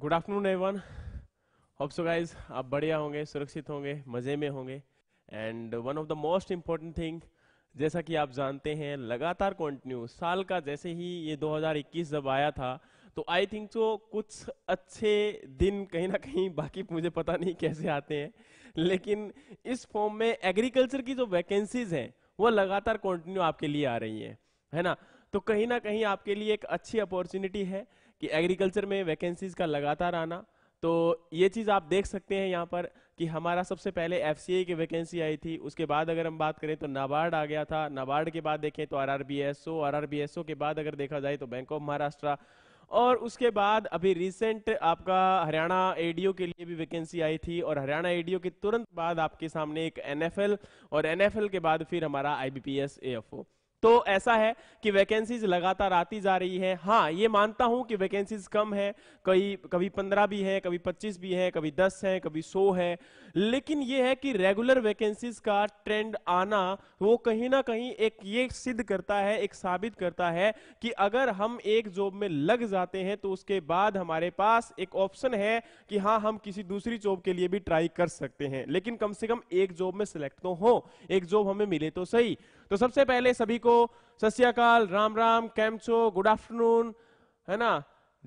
good afternoon everyone hope so guys आप बढ़िया होंगे सुरक्षित होंगे मज़े में होंगे and one of the most important thing जैसा कि आप जानते हैं लगातार कंटिन्यू साल का जैसे ही ये 2021 जब आया था तो आई थिंक सो कुछ अच्छे दिन कहीं ना कहीं बाकी मुझे पता नहीं कैसे आते हैं लेकिन इस फॉर्म में एग्रीकल्चर की जो वैकेंसीज हैं वो लगातार कंटिन्यू आपके लिए आ रही हैं है ना तो कहीं ना कहीं आपके लिए एक अच्छी अपॉर्चुनिटी है कि एग्रीकल्चर में वैकेंसीज का लगातार आना तो ये चीज़ आप देख सकते हैं यहाँ पर कि हमारा सबसे पहले एफ की वैकेंसी आई थी उसके बाद अगर हम बात करें तो नाबार्ड आ गया था नाबार्ड के बाद देखें तो R R B S O R R B S O के बाद अगर देखा जाए तो बैंक ऑफ महाराष्ट्र और उसके बाद अभी रिसेंट आपका हरियाणा एडीओ के लिए भी वैकेंसी आई थी और हरियाणा एडीओ के तुरंत बाद आपके सामने एक एनएफएल और एनएफएल के बाद फिर हमारा आईबीपीएस एएफओ तो ऐसा है कि वैकेंसीज लगातार आती जा रही है हाँ ये मानता हूं कि वैकेंसीज कम है कई कभी पंद्रह भी है कभी पच्चीस भी है कभी दस है कभी सौ है लेकिन ये है कि रेगुलर वैकेंसीज का ट्रेंड आना वो कहीं ना कहीं एक ये सिद्ध करता है एक साबित करता है कि अगर हम एक जॉब में लग जाते हैं तो उसके बाद हमारे पास एक ऑप्शन है कि हाँ हम किसी दूसरी जॉब के लिए भी ट्राई कर सकते हैं लेकिन कम से कम एक जॉब में सिलेक्ट तो हो एक जॉब हमें मिले तो सही तो सबसे पहले सभी को सत्याकाल राम राम कैमचो गुड आफ्टरनून है ना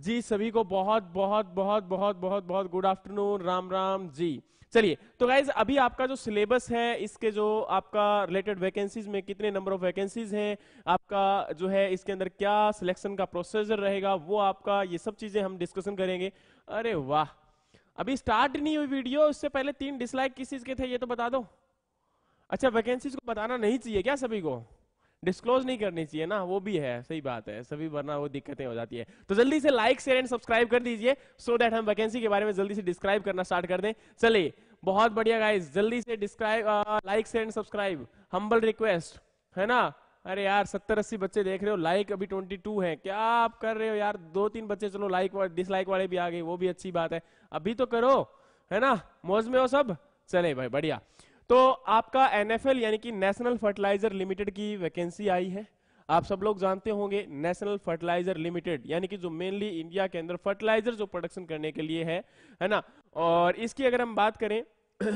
जी सभी को बहुत बहुत बहुत बहुत बहुत बहुत गुड आफ्टरनून राम राम जी चलिए तो गाइज अभी आपका जो सिलेबस है इसके जो आपका रिलेटेड वैकेंसीज में कितने नंबर ऑफ वैकेंसीज हैं आपका जो है इसके अंदर क्या सिलेक्शन का प्रोसेजर रहेगा वो आपका ये सब चीजें हम डिस्कशन करेंगे अरे वाह अभी स्टार्ट नहीं हुई वीडियो उससे पहले तीन डिसलाइक किस चीज के थे ये तो बता दो अच्छा वैकेंसीज को बताना नहीं चाहिए क्या सभी को डिस्क्लोज नहीं करनी चाहिए ना वो भी है सही बात है सभी वरना वो दिक्कतें हो जाती है तो जल्दी से लाइक शेयर एंड सब्सक्राइब कर दीजिए सो देट हम वैकेंसी के बारे में जल्दी से डिस्क्राइब करना स्टार्ट कर दें चलिए बहुत बढ़िया गाइस जल्दी से describe like share and subscribe humble request है ना अरे यार सत्तर अस्सी बच्चे देख रहे हो लाइक अभी ट्वेंटी टू है क्या आप कर रहे हो यार दो तीन बच्चे चलो लाइक डिसलाइक वाले भी आ गए वो भी अच्छी बात है अभी तो करो है ना मौज में हो सब चले भाई बढ़िया तो आपका एनएफएल यानी कि नेशनल फर्टिलाइजर लिमिटेड की वैकेंसी आई है आप सब लोग जानते होंगे नेशनल फर्टिलाइजर लिमिटेड यानी कि जो मेनली इंडिया के अंदर फर्टिलाइजर जो प्रोडक्शन करने के लिए है है ना और इसकी अगर हम बात करें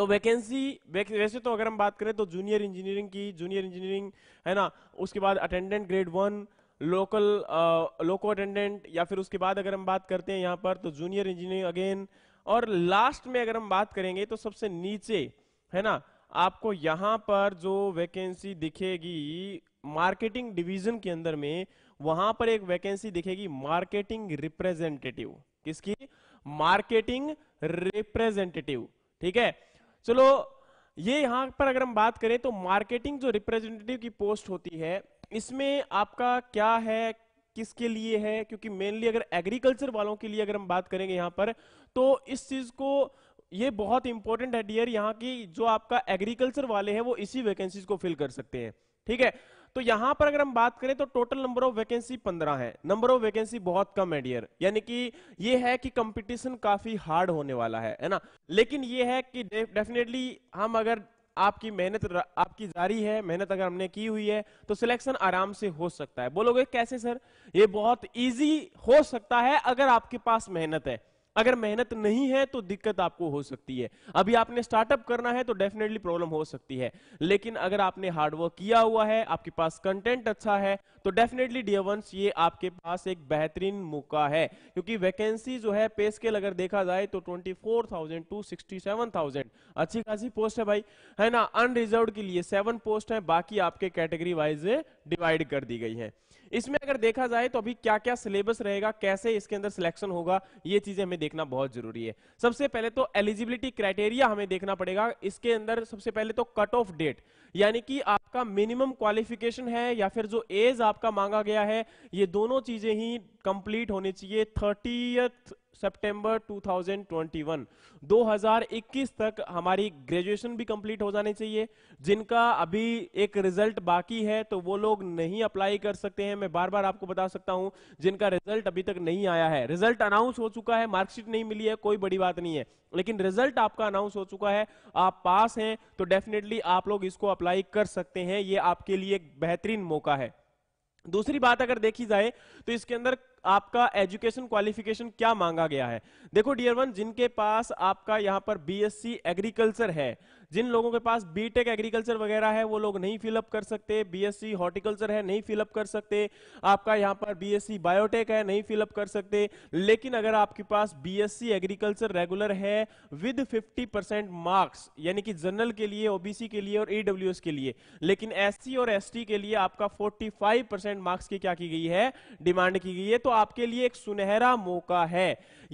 तो वैकेंसी वैसे तो अगर हम बात करें तो जूनियर इंजीनियरिंग की जूनियर इंजीनियरिंग है ना उसके बाद attendant grade one local loco attendant या फिर उसके बाद अगर हम बात करते हैं यहाँ पर तो जूनियर इंजीनियरिंग अगेन और लास्ट में अगर हम बात करेंगे तो सबसे नीचे है ना आपको यहां पर जो वैकेंसी दिखेगी मार्केटिंग डिवीजन के अंदर में वहां पर एक वैकेंसी दिखेगी मार्केटिंग रिप्रेजेंटेटिव किसकी मार्केटिंग रिप्रेजेंटेटिव ठीक है चलो ये यहां पर अगर हम बात करें तो मार्केटिंग जो रिप्रेजेंटेटिव की पोस्ट होती है इसमें आपका क्या है किसके लिए है क्योंकि मेनली अगर एग्रीकल्चर वालों के लिए अगर हम बात करेंगे यहाँ पर तो इस चीज को ये बहुत इंपॉर्टेंट है डियर यहाँ की जो आपका एग्रीकल्चर वाले हैं वो इसी वैकेंसीज को फिल कर सकते हैं ठीक है तो यहां पर अगर हम बात करें तो टोटल नंबर ऑफ वैकेंसी पंद्रह है नंबर ऑफ वैकेंसी बहुत कम है डियर यानी कि ये है कि कंपटीशन काफी हार्ड होने वाला है है ना लेकिन ये है कि डेफिनेटली हम अगर आपकी मेहनत आपकी जारी है मेहनत अगर हमने की हुई है तो सिलेक्शन आराम से हो सकता है बोलोगे कैसे सर ये बहुत इजी हो सकता है अगर आपके पास मेहनत है अगर मेहनत नहीं है तो दिक्कत आपको हो सकती है अभी आपने स्टार्टअप करना है तो डेफिनेटली प्रॉब्लम हो सकती है लेकिन अगर आपने हार्डवर्क किया हुआ है आपके पास कंटेंट अच्छा है तो डेफिनेटली डियर ये आपके पास एक बेहतरीन मौका है क्योंकि वैकेंसी जो है पे स्केल अगर देखा जाए तो 24,000 टू 67,000 अच्छी खासी पोस्ट है भाई है ना अनरिजर्व के लिए सेवन पोस्ट है बाकी आपके कैटेगरी वाइज डिवाइड कर दी गई है इसमें अगर देखा जाए तो अभी क्या क्या सिलेबस रहेगा कैसे इसके अंदर सिलेक्शन होगा ये चीजें हमें हमें देखना बहुत जरूरी है सबसे पहले तो एलिजिबिलिटी क्राइटेरिया हमें देखना पड़ेगा इसके अंदर सबसे पहले तो कट ऑफ डेट यानी कि आपका मिनिमम क्वालिफिकेशन है या फिर जो एज आपका मांगा गया है ये दोनों चीजें ही कंप्लीट होनी चाहिए थर्टी सितंबर 2021 2021 तक हमारी ग्रेजुएशन भी कंप्लीट हो जानी चाहिए जिनका अभी एक रिजल्ट बाकी है तो वो लोग नहीं अप्लाई कर सकते हैं मैं बार बार आपको बता सकता हूं जिनका रिजल्ट अभी तक नहीं आया है रिजल्ट अनाउंस हो चुका है मार्कशीट नहीं मिली है कोई बड़ी बात नहीं है लेकिन रिजल्ट आपका अनाउंस हो चुका है आप पास हैं तो डेफिनेटली आप लोग इसको अप्लाई कर सकते हैं ये आपके लिए एक बेहतरीन मौका है दूसरी बात अगर देखी जाए तो इसके अंदर आपका एजुकेशन क्वालिफिकेशन क्या मांगा गया है देखो डियर वन जिनके पास आपका यहां पर बीएससी एग्रीकल्चर है जिन लोगों के पास बीटेक एग्रीकल्चर वगैरह है वो लोग नहीं फिलअप कर सकते बीएससी हॉर्टिकल्चर है नहीं फिलअप कर सकते आपका यहाँ पर बीएससी बायोटेक है नहीं फिलअप कर सकते लेकिन अगर आपके पास बीएससी एग्रीकल्चर रेगुलर है विद 50% मार्क्स यानी कि जनरल के लिए ओबीसी के लिए और ईडब्ल्यू के लिए लेकिन सी और टी के लिए आपका परसेंट मार्क्स की क्या की गई है डिमांड की गई है तो आपके लिए एक सुनहरा मौका है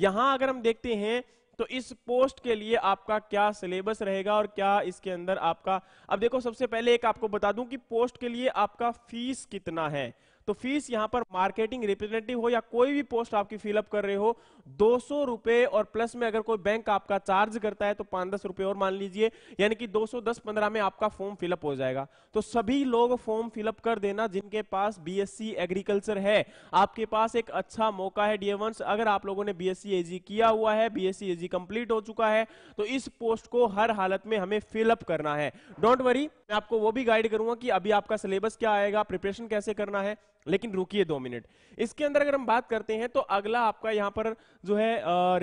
यहां अगर हम देखते हैं तो इस पोस्ट के लिए आपका क्या सिलेबस रहेगा और क्या इसके अंदर आपका अब देखो सबसे पहले एक आपको बता दूं कि पोस्ट के लिए आपका फीस कितना है तो फीस यहां पर मार्केटिंग रिप्रेजेंटेटिव हो या कोई भी पोस्ट आपकी फिलअप कर रहे हो दो सौ और प्लस में अगर कोई बैंक आपका चार्ज करता है तो पांच दस रुपए और मान लीजिए यानी कि दो सौ में आपका फॉर्म फिलअप हो जाएगा तो सभी लोग फॉर्म फिलअप कर देना जिनके पास बी एग्रीकल्चर है आपके पास एक अच्छा मौका है डीएम अगर आप लोगों ने बी एस किया हुआ है बी एस कंप्लीट हो चुका है तो इस पोस्ट को हर हालत में हमें फिलअप करना है डोंट वरी मैं आपको वो भी गाइड करूंगा कि अभी आपका सिलेबस क्या आएगा प्रिपरेशन कैसे करना है लेकिन रुकिए दो मिनट इसके अंदर अगर हम बात करते हैं तो अगला आपका यहां पर जो है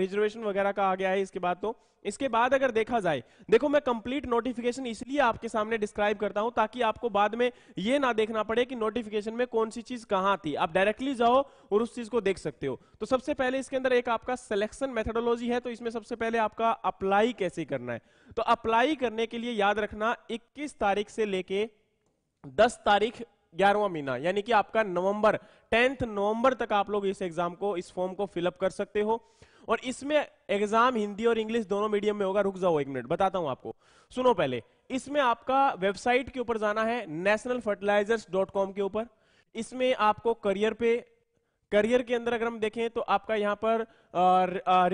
रिजर्वेशन वगैरह का आ गया है इसके बाद तो इसके बाद अगर देखा जाए देखो मैं कंप्लीट नोटिफिकेशन इसलिए आपके सामने डिस्क्राइब करता हूं ताकि आपको बाद में यह ना देखना पड़े कि नोटिफिकेशन में कौन सी चीज कहां थी आप डायरेक्टली जाओ और उस चीज को देख सकते हो तो सबसे पहले इसके अंदर एक आपका सिलेक्शन मेथडोलॉजी है तो इसमें सबसे पहले आपका अप्लाई कैसे करना है तो अप्लाई करने के लिए याद रखना इक्कीस तारीख से लेके दस तारीख ग्यारहवा महीना यानी कि आपका नवंबर टेंथ नवंबर तक आप लोग इस एग्जाम को इस फॉर्म को फिलअप कर सकते हो और इसमें एग्जाम हिंदी और इंग्लिश दोनों मीडियम में होगा रुक जाओ एक मिनट बताता हूं आपको सुनो पहले इसमें आपका वेबसाइट के ऊपर जाना है नेशनल फर्टिलाइजर्स डॉट कॉम के ऊपर इसमें आपको करियर पे करियर के अंदर अगर हम देखें तो आपका यहां पर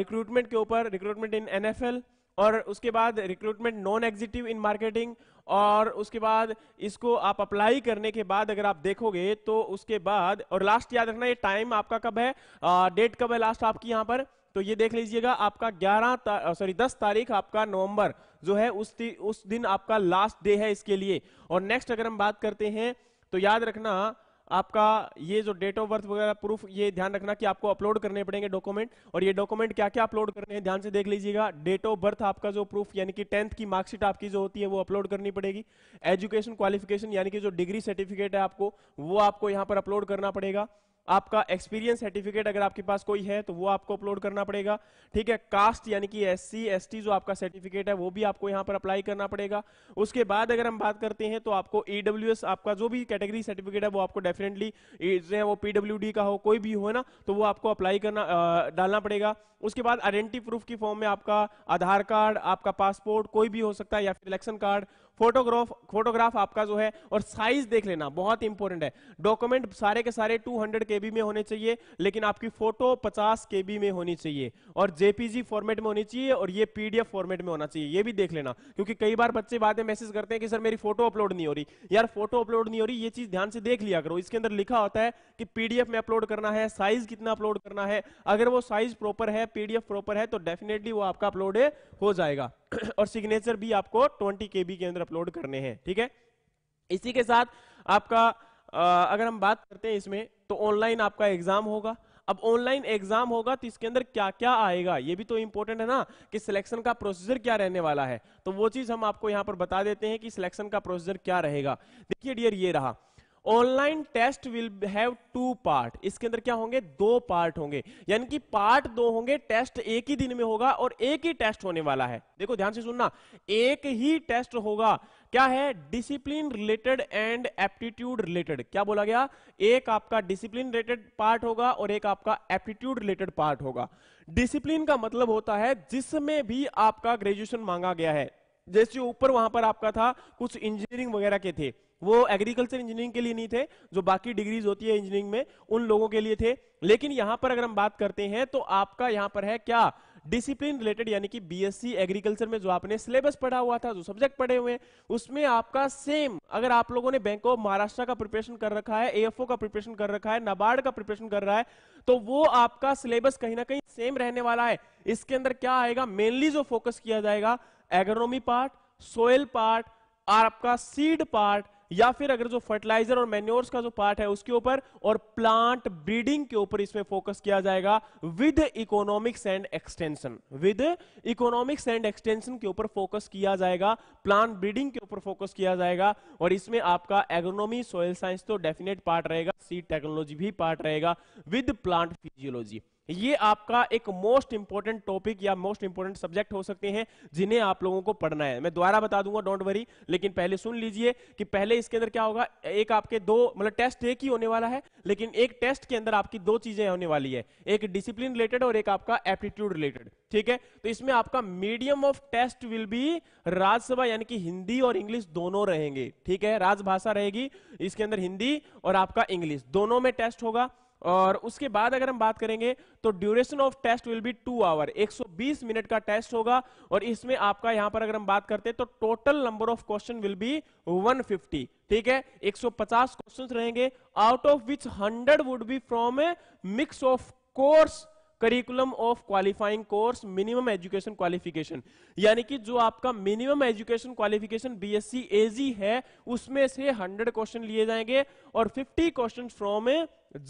रिक्रूटमेंट के ऊपर रिक्रूटमेंट इन एनएफएल और उसके बाद recruitment non executive in marketing और उसके बाद इसको आप अप्लाई करने के बाद अगर आप देखोगे तो उसके बाद और लास्ट याद रखना ये टाइम आपका कब है डेट कब है लास्ट आपकी यहां पर तो ये देख लीजिएगा आपका 11 सॉरी 10 तारीख आपका नवंबर जो है उस उस दिन आपका लास्ट डे है इसके लिए और नेक्स्ट अगर हम बात करते हैं तो याद रखना आपका ये जो डेट ऑफ बर्थ वगैरह प्रूफ ये ध्यान रखना कि आपको अपलोड करने पड़ेंगे डॉक्यूमेंट और ये डॉक्यूमेंट क्या क्या अपलोड करने हैं ध्यान से देख लीजिएगा डेट ऑफ बर्थ आपका जो प्रूफ यानी कि टेंथ की मार्कशीट आपकी जो होती है वो अपलोड करनी पड़ेगी एजुकेशन क्वालिफिकेशन यानी कि जो डिग्री सर्टिफिकेट है आपको वो आपको यहाँ पर अपलोड करना पड़ेगा आपका एक्सपीरियंस सर्टिफिकेट अगर आपके पास कोई है तो वो आपको अपलोड करना पड़ेगा ठीक है कास्ट यानी कि एस सी जो आपका सर्टिफिकेट है वो भी आपको यहाँ पर अप्लाई करना पड़ेगा उसके बाद अगर हम बात करते हैं तो आपको ईडब्ल्यू आपका जो भी कैटेगरी सर्टिफिकेट है वो आपको डेफिनेटली जो है वो पीडब्ल्यू का हो कोई भी हो ना तो वो आपको अप्लाई करना आ, डालना पड़ेगा उसके बाद आइडेंटिटी प्रूफ की फॉर्म में आपका आधार कार्ड आपका पासपोर्ट कोई भी हो सकता है या फिर इलेक्शन कार्ड फोटोग्राफ फोटोग्राफ आपका जो है और साइज देख लेना बहुत इंपॉर्टेंट है डॉक्यूमेंट सारे के सारे 200 केबी में होने चाहिए लेकिन आपकी फोटो 50 केबी में होनी चाहिए और जेपीजी फॉर्मेट में होनी चाहिए और ये पीडीएफ फॉर्मेट में होना चाहिए ये भी देख लेना क्योंकि कई बार बच्चे बाद में मैसेज करते हैं कि सर मेरी फोटो अपलोड नहीं हो रही यार फोटो अपलोड नहीं हो रही ये चीज ध्यान से देख लिया करो इसके अंदर लिखा होता है कि पीडीएफ में अपलोड करना है साइज कितना अपलोड करना है अगर वो साइज प्रॉपर है पीडीएफ प्रॉपर है तो डेफिनेटली वो आपका अपलोड हो जाएगा और सिग्नेचर भी आपको 20 के के अंदर अपलोड करने हैं ठीक है इसी के साथ आपका आ, अगर हम बात करते हैं इसमें तो ऑनलाइन आपका एग्जाम होगा अब ऑनलाइन एग्जाम होगा तो इसके अंदर क्या क्या आएगा ये भी तो इंपॉर्टेंट है ना कि सिलेक्शन का प्रोसीजर क्या रहने वाला है तो वो चीज हम आपको यहां पर बता देते हैं कि सिलेक्शन का प्रोसीजर क्या रहेगा देखिए डियर ये रहा online test will have two part इसके अंदर क्या होंगे दो पार्ट होंगे यानी कि पार्ट दो होंगे टेस्ट एक ही दिन में होगा और एक ही टेस्ट होने वाला है देखो ध्यान से सुनना एक ही टेस्ट होगा क्या है discipline related and aptitude related क्या बोला गया एक आपका डिसिप्लिन रिलेटेड पार्ट होगा और एक आपका एप्टीट्यूड रिलेटेड पार्ट होगा डिसिप्लिन का मतलब होता है जिसमें भी आपका ग्रेजुएशन मांगा गया है जैसे ऊपर वहां पर आपका था कुछ इंजीनियरिंग वगैरह के थे वो एग्रीकल्चर इंजीनियरिंग के लिए नहीं थे जो बाकी डिग्रीज होती है इंजीनियरिंग में उन लोगों के लिए थे लेकिन यहां पर अगर हम बात करते हैं तो आपका यहां पर है क्या डिसिप्लिन रिलेटेड यानी कि बीएससी एग्रीकल्चर में जो आपने सिलेबस पढ़ा हुआ था जो सब्जेक्ट पढ़े हुए हैं उसमें आपका सेम अगर आप लोगों ने बैंक ऑफ महाराष्ट्र का प्रिपरेशन कर रखा है एएफओ का प्रिपरेशन कर रखा है नाबार्ड का प्रिपरेशन कर रहा है तो वो आपका सिलेबस कहीं ना कहीं सेम रहने वाला है इसके अंदर क्या आएगा मेनली जो फोकस किया जाएगा एग्रोनोमी पार्ट सोयल पार्ट आपका सीड पार्ट या फिर अगर जो फर्टिलाइजर और मेन्योर्स का जो पार्ट है उसके ऊपर और प्लांट ब्रीडिंग के ऊपर इसमें फोकस किया जाएगा with economics and extension with economics and extension के ऊपर फोकस किया जाएगा प्लांट ब्रीडिंग के ऊपर फोकस किया जाएगा और इसमें आपका एग्रोनॉमी सोयल साइंस तो डेफिनेट पार्ट रहेगा सीड टेक्नोलॉजी भी पार्ट रहेगा विद प्लांट फिजियोलॉजी ये आपका एक मोस्ट इंपोर्टेंट टॉपिक या मोस्ट इंपोर्टेंट सब्जेक्ट हो सकते हैं जिन्हें आप लोगों को पढ़ना है मैं दोबारा बता दूंगा डोंट वरी लेकिन पहले सुन लीजिए कि पहले इसके अंदर क्या होगा एक आपके दो मतलब टेस्ट एक ही होने वाला है लेकिन एक टेस्ट के अंदर आपकी दो चीजें होने वाली है एक डिसिप्लिन रिलेटेड और एक आपका एप्टीट्यूड रिलेटेड ठीक है तो इसमें आपका medium of test will be राज्यसभा यानी कि हिंदी और इंग्लिश दोनों रहेंगे ठीक है राजभाषा रहेगी इसके अंदर हिंदी और आपका इंग्लिश दोनों में टेस्ट होगा और उसके बाद अगर हम बात करेंगे तो duration of test will be two hour 120 minute का टेस्ट होगा और इसमें आपका यहां पर अगर हम बात करते हैं तो total number of question will be 150 ठीक है 150 क्वेश्चंस रहेंगे out of which 100 would be from a mix of course curriculum of qualifying course minimum education qualification यानी कि जो आपका minimum education qualification BSc AG है उसमें से 100 क्वेश्चन लिए जाएंगे और 50 क्वेश्चन फ्रॉम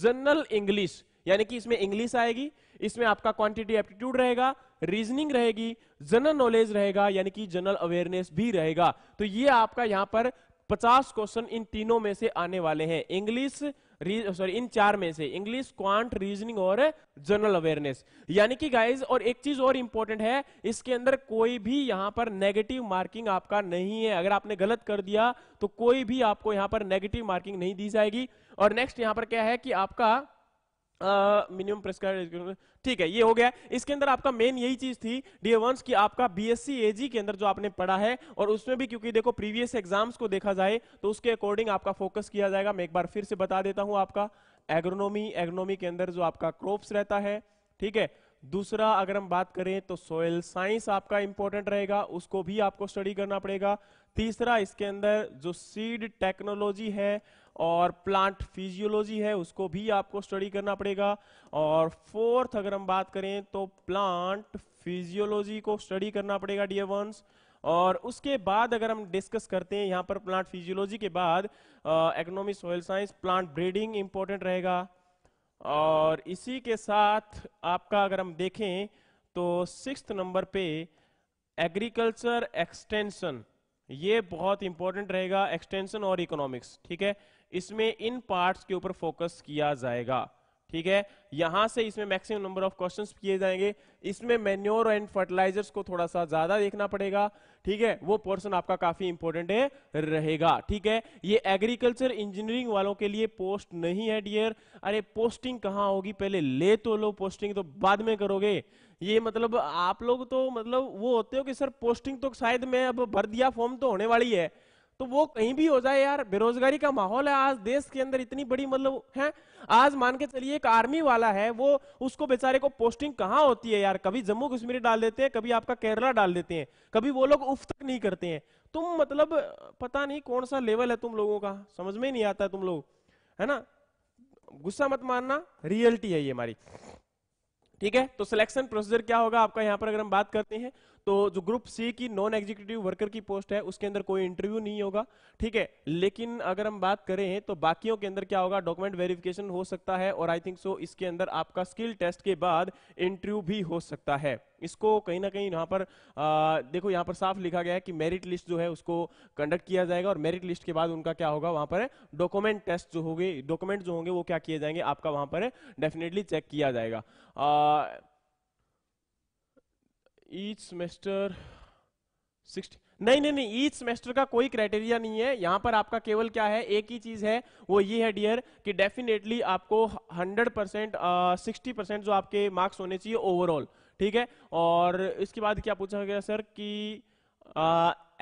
जनरल इंग्लिश यानी कि इसमें इंग्लिश आएगी इसमें आपका क्वांटिटी एप्टीट्यूड रहेगा रीजनिंग रहेगी जनरल नॉलेज रहेगा यानी कि जनरल अवेयरनेस भी रहेगा तो ये आपका यहां पर 50 क्वेश्चन इन तीनों में से आने वाले हैं इंग्लिश सॉरी इन चार में से इंग्लिश क्वांट रीजनिंग और जनरल अवेयरनेस यानी कि गाइज और एक चीज और इंपॉर्टेंट है इसके अंदर कोई भी यहां पर नेगेटिव मार्किंग आपका नहीं है अगर आपने गलत कर दिया तो कोई भी आपको यहां पर नेगेटिव मार्किंग नहीं दी जाएगी और नेक्स्ट यहां पर क्या है कि आपका मिनिमम प्रेस्क्राइब ठीक है ये हो गया इसके अंदर आपका मेन यही चीज थी वंस की आपका बीएससी एजी के अंदर जो आपने पढ़ा है और उसमें भी क्योंकि देखो प्रीवियस एग्जाम्स को देखा जाए तो उसके अकॉर्डिंग आपका फोकस किया जाएगा मैं एक बार फिर से बता देता हूं आपका एग्रोनॉमी एग्रोनॉमी के अंदर जो आपका क्रॉप्स रहता है ठीक है दूसरा अगर हम बात करें तो सोयल साइंस आपका इंपॉर्टेंट रहेगा उसको भी आपको स्टडी करना पड़ेगा तीसरा इसके अंदर जो सीड टेक्नोलॉजी है और प्लांट फिजियोलॉजी है उसको भी आपको स्टडी करना पड़ेगा और फोर्थ अगर हम बात करें तो प्लांट फिजियोलॉजी को स्टडी करना पड़ेगा डियर वंस और उसके बाद अगर हम डिस्कस करते हैं यहाँ पर प्लांट फिजियोलॉजी के बाद economic soil science plant breeding important रहेगा और इसी के साथ आपका अगर हम देखें तो सिक्स नंबर पे एग्रीकल्चर एक्सटेंशन ये बहुत इंपॉर्टेंट रहेगा एक्सटेंशन और इकोनॉमिक्स ठीक है इसमें इन पार्ट्स के ऊपर फोकस किया जाएगा ठीक है यहां से इसमें मैक्सिमम नंबर ऑफ क्वेश्चंस किए जाएंगे इसमें मेन्योर एंड फर्टिलाइजर्स को थोड़ा सा ज्यादा देखना पड़ेगा ठीक है वो पोर्शन आपका काफी इंपॉर्टेंट है रहेगा ठीक है ये एग्रीकल्चर इंजीनियरिंग वालों के लिए पोस्ट नहीं है डियर अरे पोस्टिंग कहाँ होगी पहले ले तो लो पोस्टिंग तो बाद में करोगे ये मतलब आप लोग तो मतलब वो होते हो कि सर पोस्टिंग तो शायद मैं अब भर दिया फॉर्म तो होने वाली है तो वो कहीं भी हो जाए यार बेरोजगारी का माहौल है आज देश के अंदर इतनी बड़ी मतलब है आज मान के चलिए एक आर्मी वाला है वो उसको बेचारे को पोस्टिंग कहाँ होती है यार कभी जम्मू कश्मीर डाल देते हैं कभी आपका केरला डाल देते हैं कभी वो लोग उफ तक नहीं करते हैं तुम मतलब पता नहीं कौन सा लेवल है तुम लोगों का समझ में नहीं आता तुम लोग है ना गुस्सा मत मानना रियलिटी है ये हमारी ठीक है तो सिलेक्शन प्रोसीजर क्या होगा आपका यहां पर अगर हम बात करते हैं तो जो ग्रुप सी की नॉन एग्जीक्यूटिव वर्कर की पोस्ट है उसके अंदर कोई इंटरव्यू नहीं होगा ठीक है लेकिन अगर हम बात करें तो बाकियों के अंदर क्या होगा डॉक्यूमेंट वेरिफिकेशन हो सकता है और आई थिंक सो इसके अंदर आपका स्किल टेस्ट के बाद इंटरव्यू भी हो सकता है इसको कहीं ना कहीं यहाँ पर आ, देखो यहाँ पर साफ लिखा गया है कि मेरिट लिस्ट जो है उसको कंडक्ट किया जाएगा और मेरिट लिस्ट के बाद उनका क्या होगा वहां पर डॉक्यूमेंट टेस्ट जो होगी डॉक्यूमेंट जो होंगे वो क्या किए जाएंगे आपका वहां पर डेफिनेटली चेक किया जाएगा आ, ईच सेमेस्टर सिक्सटी नहीं नहीं नहीं ईच सेमेस्टर का कोई क्राइटेरिया नहीं है यहां पर आपका केवल क्या है एक ही चीज है वो ये है डियर कि डेफिनेटली आपको 100 परसेंट सिक्सटी परसेंट जो आपके मार्क्स होने चाहिए ओवरऑल ठीक है और इसके बाद क्या पूछा गया सर कि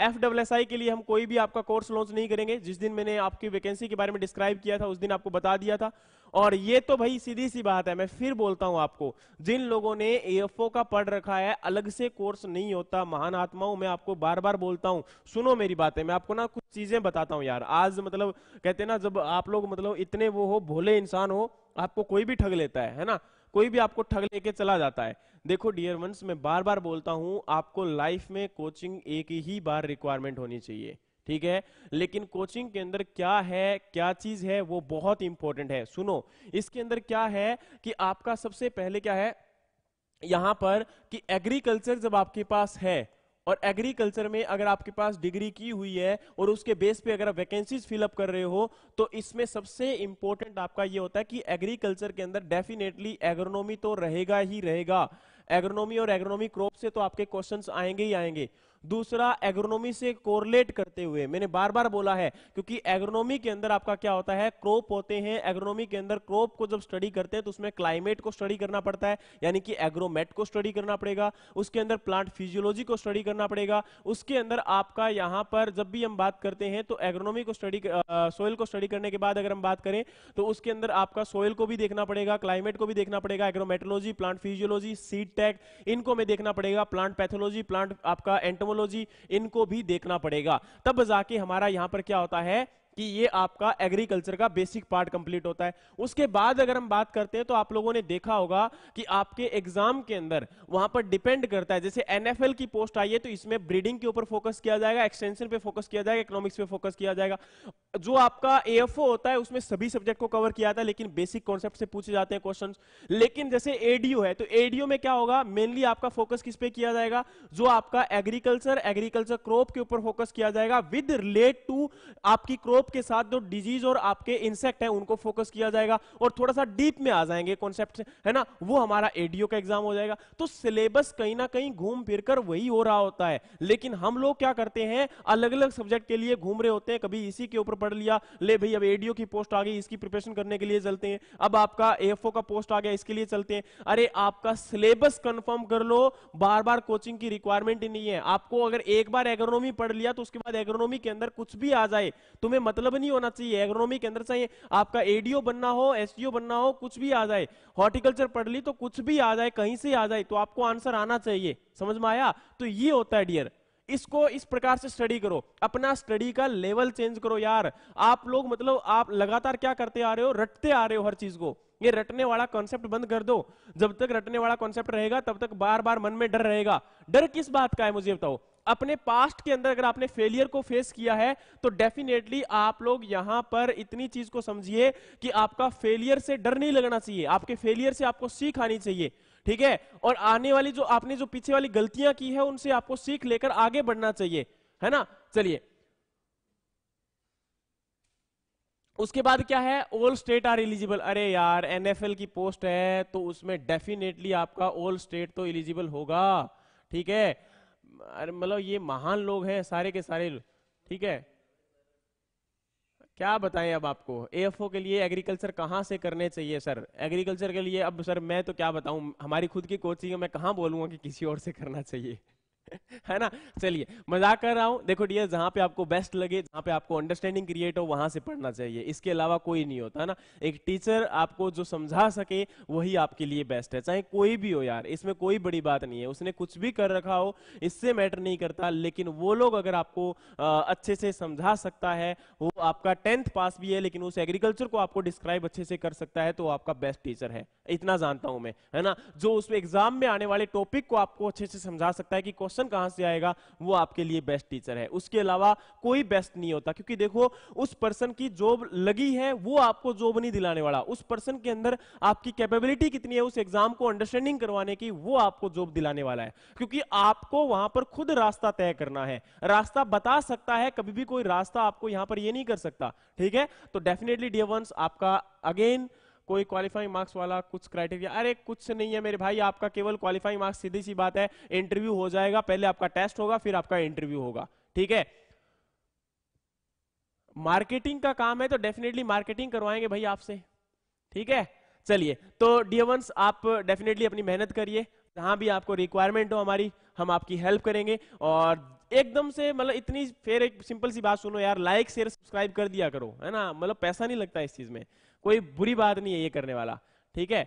एफ डब्ल एस आई के लिए हम कोई भी आपका कोर्स लॉन्च नहीं करेंगे जिस दिन मैंने आपकी वैकेंसी के बारे में डिस्क्राइब किया था उस दिन आपको बता दिया था और ये तो भाई सीधी सी बात है मैं फिर बोलता हूं आपको जिन लोगों ने एएफओ का पढ़ रखा है अलग से कोर्स नहीं होता महान आत्माओं मैं आपको बार बार बोलता हूं सुनो मेरी बातें मैं आपको ना कुछ चीजें बताता हूं यार आज मतलब कहते ना जब आप लोग मतलब इतने वो हो भोले इंसान हो आपको कोई भी ठग लेता है है ना कोई भी आपको ठग लेके चला जाता है देखो डियर वंस मैं बार बार बोलता हूं आपको लाइफ में कोचिंग एक ही बार रिक्वायरमेंट होनी चाहिए ठीक है लेकिन कोचिंग के अंदर क्या है क्या चीज है वो बहुत इंपॉर्टेंट है सुनो इसके अंदर क्या है कि आपका सबसे पहले क्या है यहां पर कि एग्रीकल्चर जब आपके पास है और एग्रीकल्चर में अगर आपके पास डिग्री की हुई है और उसके बेस पे अगर आप वैकेंसीज फिलअप कर रहे हो तो इसमें सबसे इंपॉर्टेंट आपका ये होता है कि एग्रीकल्चर के अंदर डेफिनेटली एग्रोनॉमी तो रहेगा ही रहेगा एग्रोनॉमी और एग्रोनॉमी क्रॉप से तो आपके क्वेश्चंस आएंगे ही आएंगे दूसरा एग्रोनॉमी से कोरलेट करते हुए मैंने बार बार बोला है क्योंकि एग्रोनॉमी के अंदर आपका क्या होता है क्रॉप होते हैं एग्रोनॉमी के अंदर क्रॉप को जब स्टडी करते हैं तो उसमें क्लाइमेट को स्टडी करना पड़ता है यानी कि एग्रोमेट को स्टडी करना पड़ेगा उसके अंदर प्लांट फिजियोलॉजी को स्टडी करना पड़ेगा उसके अंदर आपका यहां पर जब भी हम बात करते हैं तो एग्रोनॉमी को स्टडी सोयल को स्टडी करने के बाद अगर हम बात करें तो उसके अंदर आपका सोयल को भी देखना पड़ेगा क्लाइमेट को भी देखना पड़ेगा agrometeorology plant physiology seed tag इनको में देखना पड़ेगा प्लांट पैथोलॉजी प्लांट आपका एंटोमोल टेक्नोलॉजी इनको भी देखना पड़ेगा तब जाके हमारा यहां पर क्या होता है कि ये आपका एग्रीकल्चर का बेसिक पार्ट कंप्लीट होता है उसके बाद अगर हम बात करते हैं तो आप लोगों ने देखा होगा कि आपके एग्जाम के अंदर वहां पर डिपेंड करता है जैसे एनएफएल की पोस्ट आई है तो इसमें ब्रीडिंग के ऊपर फोकस किया जाएगा एक्सटेंशन पे फोकस किया जाएगा इकोनॉमिक्स पे फोकस किया जाएगा जो आपका ए होता है उसमें सभी सब्जेक्ट को कवर किया जाता है लेकिन बेसिक कॉन्सेप्ट से पूछे जाते हैं क्वेश्चन लेकिन जैसे एडीओ है तो एडीओ में क्या होगा मेनली आपका फोकस किस पे किया जाएगा जो आपका एग्रीकल्चर एग्रीकल्चर क्रॉप के ऊपर फोकस किया जाएगा विद रिलेट टू आपकी क्रॉप स्कोप के साथ जो डिजीज और आपके इंसेक्ट है उनको फोकस किया जाएगा और थोड़ा सा डीप में आ जाएंगे कॉन्सेप्ट है ना वो हमारा एडीओ का एग्जाम हो जाएगा तो सिलेबस कहीं ना कहीं घूम फिर कर वही हो रहा होता है लेकिन हम लोग क्या करते हैं अलग अलग सब्जेक्ट के लिए घूम रहे होते हैं कभी इसी के ऊपर पढ़ लिया ले भाई अब एडीओ की पोस्ट आ गई इसकी प्रिपरेशन करने के लिए चलते हैं अब आपका एफ का पोस्ट आ गया इसके लिए चलते हैं अरे आपका सिलेबस कंफर्म कर लो बार बार कोचिंग की रिक्वायरमेंट ही नहीं है आपको अगर एक बार एग्रोनॉमी पढ़ लिया तो उसके बाद एग्रोनॉमी के अंदर कुछ भी आ जाए तुम्हें मतलब नहीं होना चाहिए एग्रोनॉमी के अंदर चाहिए आपका एडीओ बनना हो एस बनना हो कुछ भी आ जाए हॉर्टिकल्चर पढ़ ली तो कुछ भी आ जाए कहीं से आ जाए तो आपको आंसर आना चाहिए समझ में आया तो ये होता है डियर इसको इस प्रकार से स्टडी करो अपना स्टडी का लेवल चेंज करो यार आप लोग मतलब आप लगातार क्या करते आ रहे हो रटते आ रहे हो हर चीज को ये रटने वाला कॉन्सेप्ट बंद कर दो जब तक रटने वाला कॉन्सेप्ट रहेगा तब तक बार बार मन में डर रहेगा डर किस बात का है मुझे बताओ अपने पास्ट के अंदर अगर आपने फेलियर को फेस किया है तो डेफिनेटली आप लोग यहां पर इतनी चीज को समझिए कि आपका फेलियर से डर नहीं लगना चाहिए आपके फेलियर से आपको सीख आनी चाहिए ठीक है और आने वाली जो आपने जो पीछे वाली गलतियां की है उनसे आपको सीख लेकर आगे बढ़ना चाहिए है ना चलिए उसके बाद क्या है ऑल स्टेट आर एलिजिबल अरे यार एनएफएल की पोस्ट है तो उसमें डेफिनेटली आपका ऑल स्टेट तो एलिजिबल होगा ठीक है अरे मतलब ये महान लोग हैं सारे के सारे ठीक है क्या बताएं अब आपको एएफओ के लिए एग्रीकल्चर कहाँ से करने चाहिए सर एग्रीकल्चर के लिए अब सर मैं तो क्या बताऊं हमारी खुद की कोचिंग है मैं कहां बोलूंगा कि किसी और से करना चाहिए है ना चलिए मजाक कर रहा हूं देखो डियर जहां पे आपको बेस्ट लगे जहां पे आपको अंडरस्टैंडिंग क्रिएट हो वहां से पढ़ना चाहिए इसके अलावा कोई नहीं होता है ना एक टीचर आपको जो समझा सके वही आपके लिए बेस्ट है चाहे कोई भी हो यार इसमें कोई बड़ी बात नहीं है उसने कुछ भी कर रखा हो इससे मैटर नहीं करता लेकिन वो लोग अगर आपको आ, अच्छे से समझा सकता है वो आपका टेंथ पास भी है लेकिन उस एग्रीकल्चर को आपको डिस्क्राइब अच्छे से कर सकता है तो आपका बेस्ट टीचर है इतना जानता हूं मैं है ना जो उस एग्जाम में आने वाले टॉपिक को आपको अच्छे से समझा सकता है कि क्वेश्चन क्वेश्चन कहां से आएगा वो आपके लिए बेस्ट टीचर है उसके अलावा कोई बेस्ट नहीं होता क्योंकि देखो उस पर्सन की जॉब लगी है वो आपको जॉब नहीं दिलाने वाला उस पर्सन के अंदर आपकी कैपेबिलिटी कितनी है उस एग्जाम को अंडरस्टैंडिंग करवाने की वो आपको जॉब दिलाने वाला है क्योंकि आपको वहां पर खुद रास्ता तय करना है रास्ता बता सकता है कभी भी कोई रास्ता आपको यहां पर यह नहीं कर सकता ठीक है तो डेफिनेटली डियर वंस आपका अगेन कोई क्वालिफाइंग मार्क्स वाला कुछ क्राइटेरिया अरे कुछ नहीं है मेरे भाई आपका केवल क्वालिफाइंग मार्क्स सीधी सी बात है इंटरव्यू हो जाएगा पहले आपका टेस्ट होगा फिर आपका इंटरव्यू होगा ठीक है मार्केटिंग का काम है तो डेफिनेटली मार्केटिंग करवाएंगे भाई आपसे ठीक है चलिए तो डियवंस आप डेफिनेटली अपनी मेहनत करिए जहां भी आपको रिक्वायरमेंट हो हमारी हम आपकी हेल्प करेंगे और एकदम से मतलब इतनी फिर एक सिंपल सी बात सुनो यार लाइक शेयर सब्सक्राइब कर दिया करो है ना मतलब पैसा नहीं लगता इस चीज में कोई बुरी बात नहीं है ये करने वाला ठीक है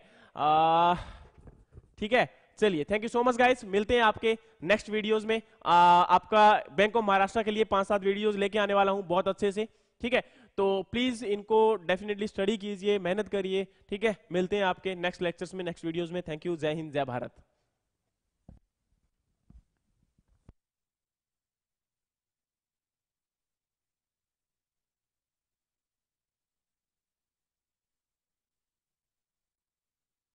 ठीक है चलिए thank you so much guys मिलते हैं आपके नेक्स्ट वीडियोस में आ, आपका बैंक ऑफ महाराष्ट्र के लिए पांच सात वीडियोस लेके आने वाला हूं बहुत अच्छे से ठीक है तो प्लीज इनको डेफिनेटली स्टडी कीजिए मेहनत करिए ठीक है मिलते हैं आपके नेक्स्ट लेक्चर्स में नेक्स्ट वीडियोस में थैंक यू जय हिंद जय भारत